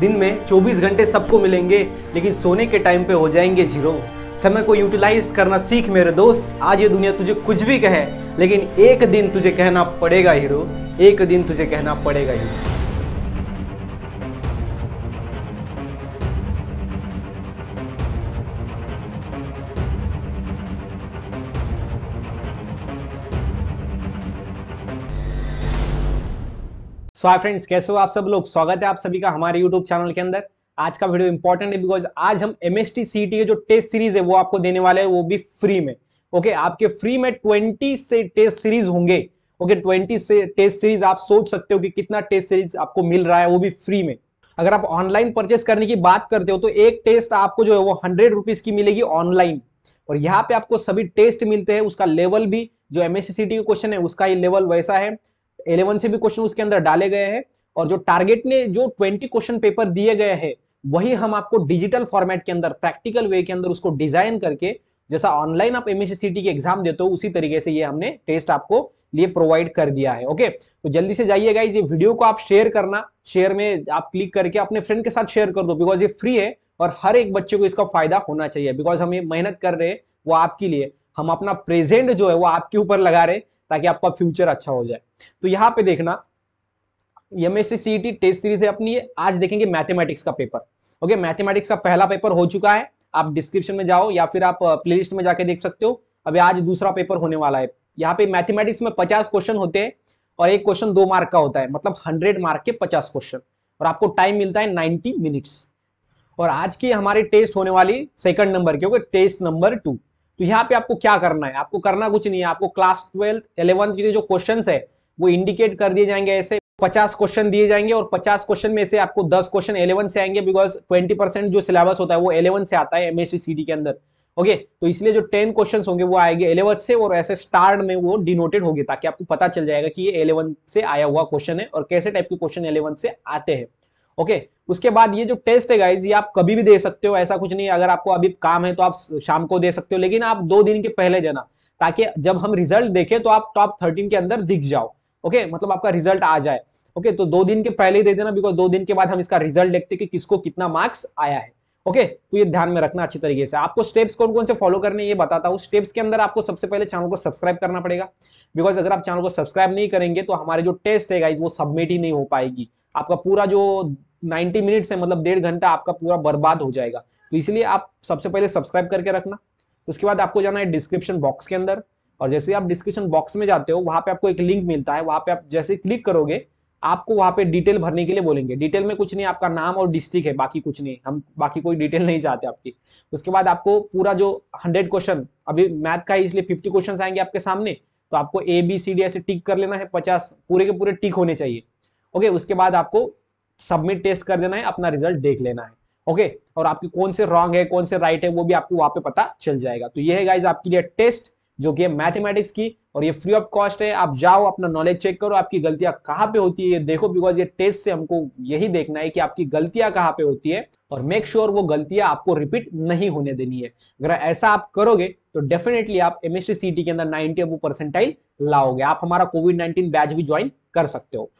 दिन में 24 घंटे सबको मिलेंगे लेकिन सोने के टाइम पे हो जाएंगे जीरो समय को यूटिलाइज करना सीख मेरे दोस्त आज ये दुनिया तुझे कुछ भी कहे लेकिन एक दिन तुझे कहना पड़ेगा हीरो एक दिन तुझे कहना पड़ेगा हीरो सो हाय फ्रेंड्स कैसे हो आप सब लोग स्वागत है आप सभी का हमारे यूट्यूब चैनल के अंदर आज का वीडियो इंपॉर्टेंट है बिकॉज आज हम एम एस टी सी जो टेस्ट सीरीज है वो आपको देने वाले हैं वो भी फ्री में ओके okay, आपके फ्री में ट्वेंटी से टेस्ट सीरीज होंगे ओके okay, ट्वेंटी से टेस्ट सीरीज आप सोच सकते हो कि कितना टेस्ट सीरीज आपको मिल रहा है वो भी फ्री में अगर आप ऑनलाइन परचेस करने की बात करते हो तो एक टेस्ट आपको जो है वो हंड्रेड रुपीज की मिलेगी ऑनलाइन और यहाँ पे आपको सभी टेस्ट मिलते हैं उसका लेवल भी जो M S C T question है उसका ये लेवल वैसा है इलेवन से भी क्वेश्चन उसके अंदर डाले गए हैं और जो टारगेट ने जो ट्वेंटी क्वेश्चन पेपर दिए गए हैं वही हम आपको डिजिटल फॉर्मेट के अंदर प्रैक्टिकल वे के अंदर उसको डिजाइन करके जैसा ऑनलाइन आप एमएससीटी के एग्जाम देते हो उसी तरीके से ये हमने टेस्ट आपको लिए प्रोवाइड कर दिया है ओके तो जल्दी से जाइए गाइज ये वीडियो को आप शेयर करना शेयर में आप क्लिक करके अपने फ्रेंड के साथ शेयर कर दो बिकॉज ये फ्री है और हर एक बच्चे को इसका फायदा होना चाहिए बिकॉज हम ये मेहनत कर रहे हैं वो आपके लिए हम अपना प्रेजेंट जो है वो आपके ऊपर लगा रहे ताकि आपका फ्यूचर अच्छा हो जाए तो यहाँ पे देखना एमएसटी सीईटी टेस्ट सीरीज है अपनी ये आज देखेंगे मैथमेटिक्स का पेपर ओके मैथमेटिक्स का पहला पेपर हो चुका है आप डिस्क्रिप्शन में जाओ या फिर आप लिस्ट uh, में जाके देख सकते हो अभी आज दूसरा पेपर होने वाला है यहाँ पे मैथमेटिक्स में पचास क्वेश्चन होते हैं और एक क्वेश्चन दो मार्क का होता है मतलब हंड्रेड मार्क के पचास क्वेश्चन और आपको टाइम मिलता है नाइनटी मिनट्स और आज की हमारी टेस्ट होने वाली सेकंड नंबर की टेस्ट नंबर टू तो यहाँ पे आपको क्या करना है आपको करना कुछ नहीं है आपको क्लास ट्वेल्थ इलेवंथ के जो क्वेश्चन है वो इंडिकेट कर दिए जाएंगे ऐसे 50 क्वेश्चन दिए जाएंगे और 50 क्वेश्चन में से आपको 10 क्वेश्चन एलेवन से आएंगे बिकॉज 20 परसेंट जो सिलेबस होता है वो इलेवन से आता है एमएसटी के अंदर ओके तो इसलिए जो 10 क्वेश्चन होंगे वो आएंगे इलेवन से और ऐसे स्टार्ट में वो डिनोटेड होंगे ताकि आपको पता चल जाएगा कि ये इलेवन से आया हुआ क्वेश्चन है और कैसे टाइप के क्वेश्चन इलेवन से आते हैं ओके okay, उसके बाद ये जो टेस्ट है गाइज ये आप कभी भी दे सकते हो ऐसा कुछ नहीं अगर आपको अभी काम है तो आप शाम को दे सकते हो लेकिन आप दो दिन के पहले देना ताकि जब हम रिजल्ट देखें तो आप टॉप थर्टीन के अंदर दिख जाओ ओके मतलब आपका रिजल्ट आ जाए ओके तो दो दिन के पहले ही दे देना बिकॉज दो दिन के बाद हम इसका रिजल्ट देखते हैं कि किसको कितना मार्क्स आया है ओके तो ये ध्यान में रखना अच्छी तरीके से आपको स्टेप्स कौन कौन से फॉलो करने ये बताता हूँ स्टेप्स के अंदर आपको सबसे पहले चैनल को सब्सक्राइब करना पड़ेगा बिकॉज अगर आप चैनल को सब्सक्राइब नहीं करेंगे तो हमारे जो टेस्ट है वो सबमिट ही नहीं हो पाएगी आपका पूरा जो 90 मिनट्स है मतलब डेढ़ घंटा आपका पूरा बर्बाद हो जाएगा तो इसलिए आप सबसे पहले सब्सक्राइब करके रखना उसके बाद आपको जाना है डिस्क्रिप्शन बॉक्स के अंदर और जैसे आप डिस्क्रिप्शन बॉक्स में जाते हो वहां पे आपको एक लिंक मिलता है वहां पे आप जैसे क्लिक करोगे आपको वहां पे डिटेल भरने के लिए बोलेंगे डिटेल में कुछ नहीं आपका नाम और डिस्ट्रिक्ट है बाकी कुछ नहीं हम बाकी कोई डिटेल नहीं चाहते आपकी उसके बाद आपको पूरा जो हंड्रेड क्वेश्चन अभी मैथ का इसलिए फिफ्टी क्वेश्चन आएंगे आपके सामने तो आपको ए बी सी डी ऐसे टिक कर लेना है पचास पूरे के पूरे टिक होने चाहिए ओके उसके बाद आपको सबमिट टेस्ट कर देना है अपना रिजल्ट देख लेना है ओके और आपकी कौन से रॉन्ग है कौन से राइट है वो भी आपको वहां पे पता चल जाएगा तो ये है गाइज आपके लिए टेस्ट जो कि है मैथमेटिक्स की और ये फ्री ऑफ कॉस्ट है आप जाओ अपना नॉलेज चेक करो आपकी गलतियां कहाँ पे होती है ये देखो बिकॉज ये टेस्ट से हमको यही देखना है कि आपकी गलतियां कहाँ पे होती है और मेक श्योर sure वो गलतियां आपको रिपीट नहीं होने देनी है अगर ऐसा आप करोगे तो डेफिनेटली आप एमएससी के अंदर नाइनटी परसेंटाइल लाओगे आप हमारा कोविड नाइनटीन बैच भी ज्वाइन कर सकते हो